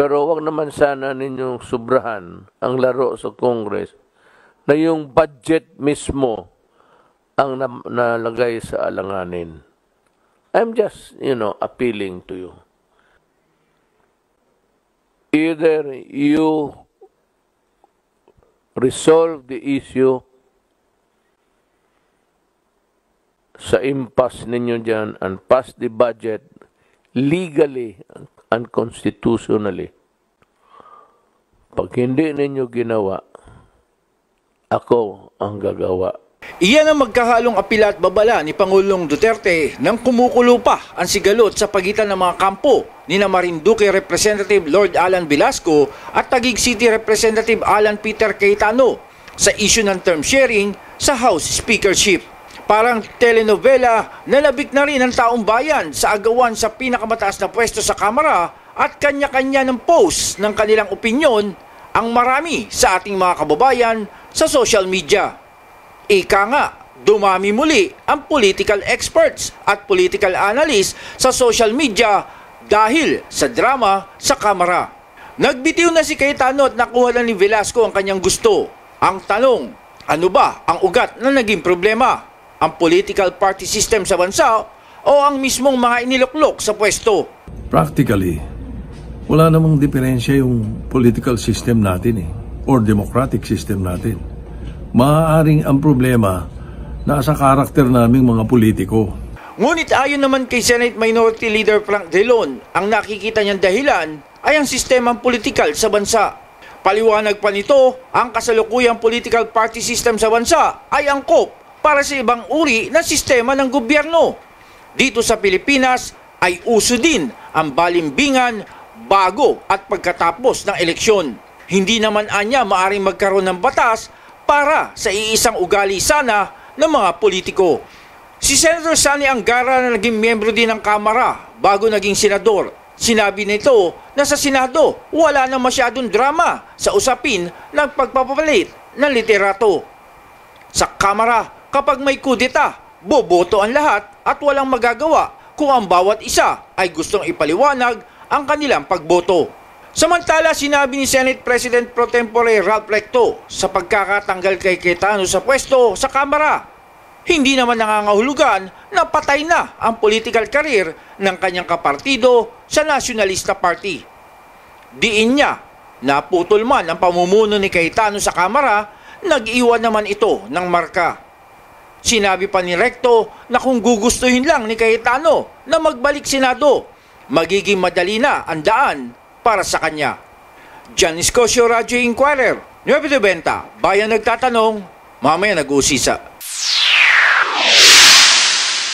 Pero wag naman sana ninyong sobrahan ang laro sa Congress na yung budget mismo ang na- nalagay sa alanganin. I'm just, you know, appealing to you. Either you resolve the issue sa impasse ninyo dyan and pass the budget legally and constitutionally. Pag hindi ninyo ginawa, ako ang gagawa. Iyan ang magkahalong apila at babala ni Pangulong Duterte nang kumukulo pa ang sigalot sa pagitan ng mga kampo ni na Representative Lord Alan Velasco at Taguig City Representative Alan Peter Cayetano sa isyu ng term sharing sa House Speakership. Parang telenovela na nabik na rin ang taong bayan sa agawan sa pinakamataas na pwesto sa Kamara at kanya-kanya ng post ng kanilang opinyon ang marami sa ating mga kababayan sa social media. Ika nga, dumami muli ang political experts at political analysts sa social media dahil sa drama sa kamera. Nagbitiw na si Cayetano at nakuha na ni Velasco ang kanyang gusto. Ang tanong, ano ba ang ugat na naging problema? Ang political party system sa bansa o ang mismong mga iniloklok sa pwesto? Practically, wala namang diferensya yung political system natin eh, or democratic system natin. Maaaring ang problema nasa karakter naming mga politiko. Ngunit ayon naman kay Senate Minority Leader Frank Delon, ang nakikita niyang dahilan ay ang sistemang political sa bansa. Paliwanag pa nito, ang kasalukuyang political party system sa bansa ay angkop para sa ibang uri na sistema ng gobyerno. Dito sa Pilipinas ay uso din ang balimbingan bago at pagkatapos ng eleksyon. Hindi naman anya maaring magkaroon ng batas para sa iisang ugali sana ng mga politiko. Si Senator Sani Angara na naging miyembro din ng Kamara bago naging senador, sinabi nito na sa Senado wala na masyadong drama sa usapin ng pagpapalit ng literato. Sa Kamara, kapag may kudeta, boboto ang lahat at walang magagawa kung ang bawat isa ay gustong ipaliwanag ang kanilang pagboto. Samantala, sinabi ni Senate President Pro Tempore Ralph Recto sa pagkakatanggal kay Cayetano sa pwesto sa Kamara, hindi naman nangangahulugan na patay na ang political career ng kanyang kapartido sa Nationalista Party. Diin niya, naputol man ang pamumuno ni Cayetano sa Kamara, nag-iwan naman ito ng marka. Sinabi pa ni Recto na kung gugustuhin lang ni Cayetano na magbalik Senado magiging madali na ang daan para sa kanya. Jan Cosio Radio Inquirer, 9.20, Bayan Nagtatanong, mamaya nag-uusisa.